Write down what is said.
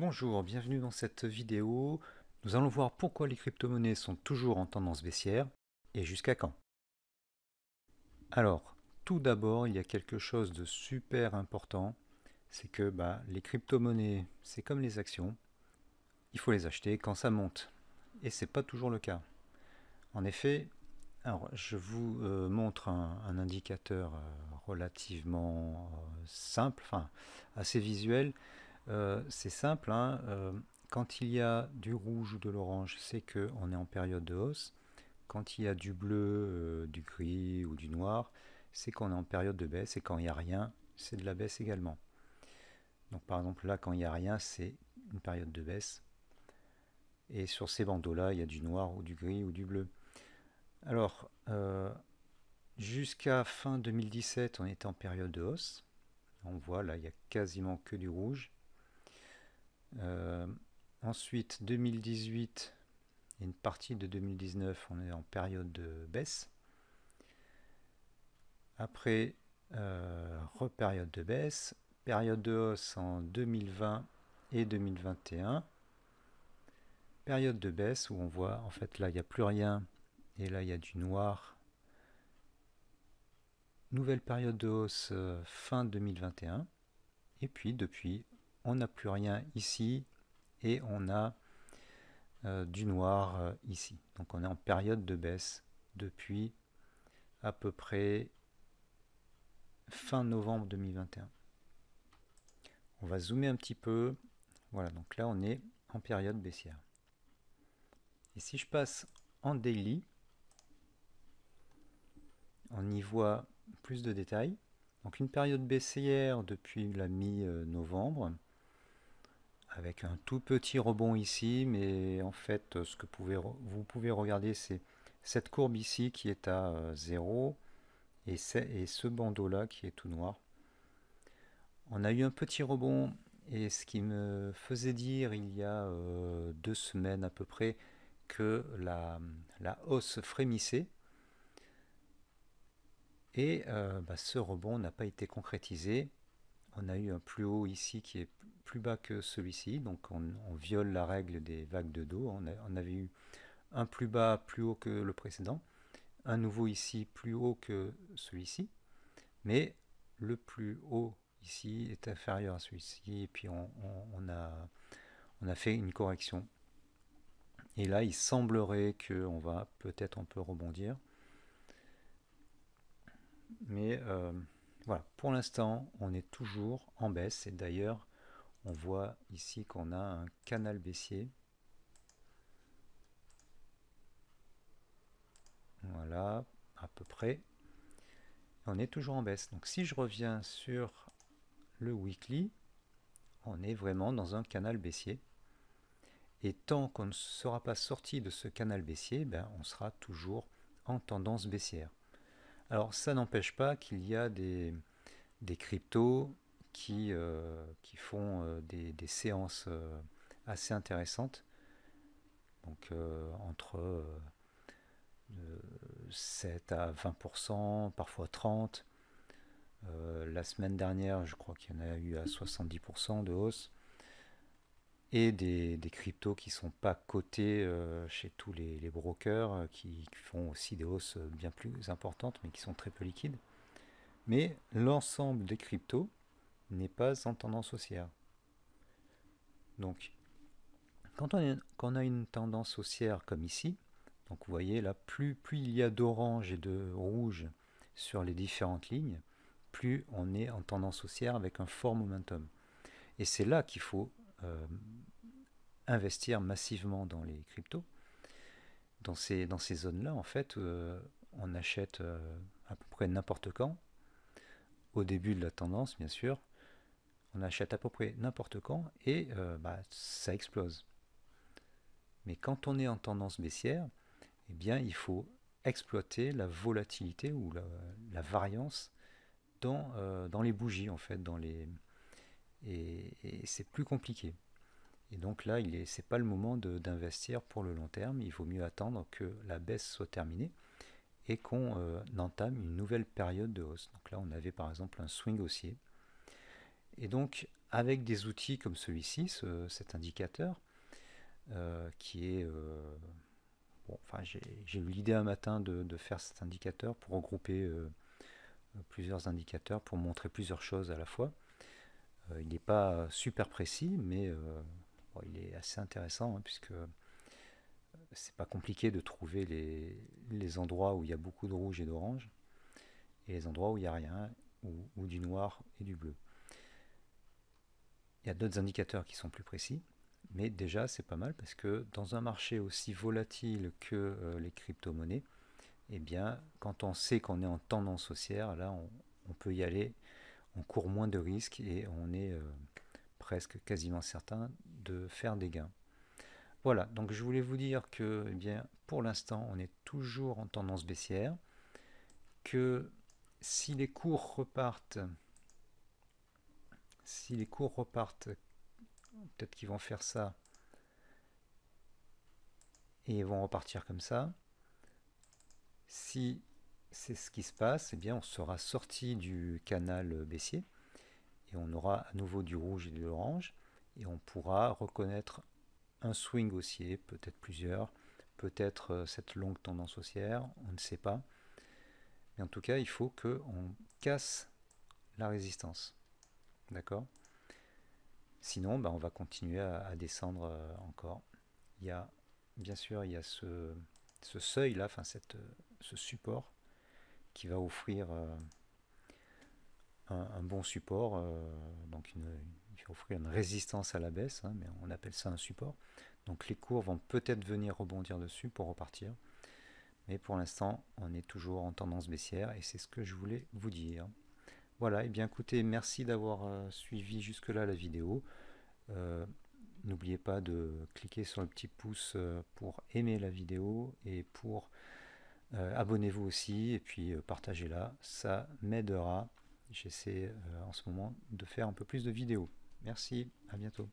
Bonjour, bienvenue dans cette vidéo. Nous allons voir pourquoi les crypto-monnaies sont toujours en tendance baissière et jusqu'à quand. Alors, tout d'abord, il y a quelque chose de super important, c'est que bah, les crypto-monnaies, c'est comme les actions, il faut les acheter quand ça monte. Et c'est pas toujours le cas. En effet, alors, je vous euh, montre un, indicateur euh, relativement euh, simple, enfin assez visuel. Euh, c'est simple, hein, euh, quand il y a du rouge ou de l'orange, c'est qu'on est en période de hausse. Quand il y a du bleu, euh, du gris ou du noir, c'est qu'on est en période de baisse. Et quand il n'y a rien, c'est de la baisse également. Donc par exemple là, quand il n'y a rien, c'est une période de baisse. Et sur ces bandeaux-là, il y a du noir ou du gris ou du bleu. Alors, jusqu'à fin 2017, on était en période de hausse. On voit là, il n'y a quasiment que du rouge. Euh, ensuite, 2018 et une partie de 2019, on est en période de baisse. Après, euh, repériode de baisse, période de hausse en 2020 et 2021. Période de baisse où on voit, en fait, là, il n'y a plus rien et là, il y a du noir. Nouvelle période de hausse euh, fin 2021. Et puis, depuis, on n'a plus rien ici et on a euh, du noir euh, ici. Donc on est en période de baisse depuis à peu près fin novembre 2021. On va zoomer un petit peu. Voilà, donc là on est en période baissière. Et si je passe en daily, on y voit plus de détails. Donc une période baissière depuis la mi-novembre. Euh, avec un tout petit rebond ici, mais en fait euh, ce que pouvez, vous pouvez regarder c'est cette courbe ici qui est à 0 euh, et, ce bandeau là qui est tout noir. On a eu un petit rebond et ce qui me faisait dire il y a euh, deux semaines à peu près que la, hausse frémissait et bah, ce rebond n'a pas été concrétisé. On a eu un plus haut ici qui est bas que celui-ci, donc on, viole la règle des vagues de dos On, avait eu un plus bas plus haut que le précédent, un nouveau ici plus haut que celui-ci, mais le plus haut ici est inférieur à celui-ci, et puis on, a, on a fait une correction. Et là, il semblerait que on va peut-être un peu rebondir. Mais euh, voilà, pour l'instant, on est toujours en baisse. Et d'ailleurs, on voit ici qu'on a un canal baissier. Voilà, à peu près. On est toujours en baisse. Donc si je reviens sur le weekly, on est vraiment dans un canal baissier. Et tant qu'on ne sera pas sorti de ce canal baissier, ben, on sera toujours en tendance baissière. Alors ça n'empêche pas qu'il y a des, des cryptos qui, euh, qui font euh, des, séances euh, assez intéressantes. Donc entre 7 à 20%, parfois 30%. la semaine dernière, je crois qu'il y en a eu à 70% de hausse. Et des, des cryptos qui ne sont pas cotés chez tous les, brokers, qui, qui, font aussi des hausses bien plus importantes, mais qui sont très peu liquides. Mais l'ensemble des cryptos n'est pas en tendance haussière. Donc, quand on, a une tendance haussière comme ici, donc vous voyez là, plus, il y a d'orange et de rouge sur les différentes lignes, plus on est en tendance haussière avec un fort momentum. Et c'est là qu'il faut euh, investir massivement dans les cryptos. Dans ces, dans ces zones-là, en fait, euh, on achète euh, à peu près n'importe quand, au début de la tendance, bien sûr, on achète à peu près n'importe quand et euh, bah, ça explose. Mais quand on est en tendance baissière, eh bien, il faut exploiter la volatilité ou la, variance dans, euh, dans, les bougies, en fait, dans les... et, c'est plus compliqué. Et donc là, ce n'est pas le moment d'investir pour le long terme, il vaut mieux attendre que la baisse soit terminée et qu'on euh, entame une nouvelle période de hausse. Donc là, on avait par exemple un swing haussier. Et donc, avec des outils comme celui-ci, cet indicateur, euh, qui est... Euh, bon, enfin, j'ai eu l'idée un matin de, faire cet indicateur pour regrouper euh, plusieurs indicateurs, pour montrer plusieurs choses à la fois. il n'est pas super précis, mais il est assez intéressant, hein, puisque c'est pas compliqué de trouver les, les, endroits où il y a beaucoup de rouge et d'orange, et les endroits où il n'y a rien, ou du noir et du bleu. Il y a d'autres indicateurs qui sont plus précis, mais déjà c'est pas mal parce que dans un marché aussi volatile que euh, les crypto-monnaies, eh bien quand on sait qu'on est en tendance haussière, là on, peut y aller, on court moins de risques et on est euh, presque quasiment certain de faire des gains. Voilà, donc je voulais vous dire que eh bien, pour l'instant on est toujours en tendance baissière, que si les cours repartent si les cours repartent, peut-être qu'ils vont faire ça et ils vont repartir comme ça. Si c'est ce qui se passe, eh bien on sera sorti du canal baissier et on aura à nouveau du rouge et de l'orange et on pourra reconnaître un swing haussier, peut-être plusieurs, peut-être euh, cette longue tendance haussière, on ne sait pas. Mais en tout cas, il faut que on casse la résistance. D'accord Sinon, bah, on va continuer à, descendre euh, encore. Il y a, bien sûr, il y a ce, seuil-là, enfin, cette, euh, ce support qui va offrir euh, un, bon support, donc une, offrir une résistance à la baisse, hein, mais on appelle ça un support. Donc les cours vont peut-être venir rebondir dessus pour repartir. Mais pour l'instant, on est toujours en tendance baissière et c'est ce que je voulais vous dire. Voilà, et eh bien écoutez, merci d'avoir euh, suivi jusque-là la vidéo. Euh, n'oubliez pas de cliquer sur le petit pouce euh, pour aimer la vidéo et pour abonner abonnez-vous aussi et puis partagez-la, ça m'aidera. J'essaie en ce moment de faire un peu plus de vidéos. Merci, à bientôt.